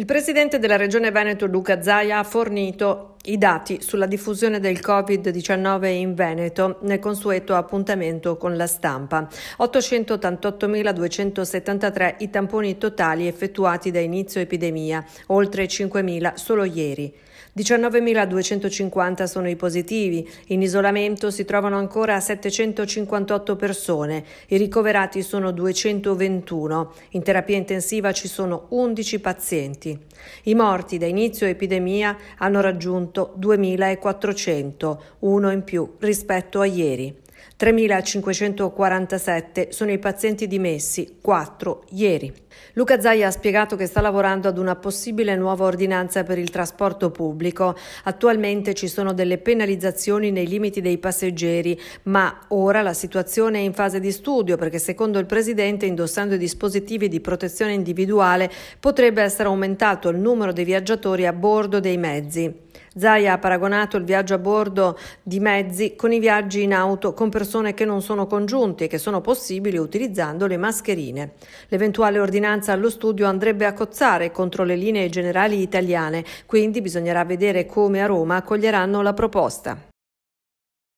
Il presidente della Regione Veneto Luca Zaia ha fornito i dati sulla diffusione del Covid-19 in Veneto nel consueto appuntamento con la stampa. 888.273 i tamponi totali effettuati da inizio epidemia, oltre 5.000 solo ieri. 19.250 sono i positivi, in isolamento si trovano ancora 758 persone, i ricoverati sono 221, in terapia intensiva ci sono 11 pazienti. I morti da inizio epidemia hanno raggiunto morto 2.400, uno in più rispetto a ieri. 3.547 sono i pazienti dimessi, 4 ieri. Luca Zaia ha spiegato che sta lavorando ad una possibile nuova ordinanza per il trasporto pubblico. Attualmente ci sono delle penalizzazioni nei limiti dei passeggeri, ma ora la situazione è in fase di studio perché secondo il Presidente, indossando i dispositivi di protezione individuale, potrebbe essere aumentato il numero dei viaggiatori a bordo dei mezzi. Zaia ha paragonato il viaggio a bordo di mezzi con i viaggi in auto con persone che non sono congiunti e che sono possibili utilizzando le mascherine. L'eventuale ordinanza allo studio andrebbe a cozzare contro le linee generali italiane, quindi bisognerà vedere come a Roma accoglieranno la proposta.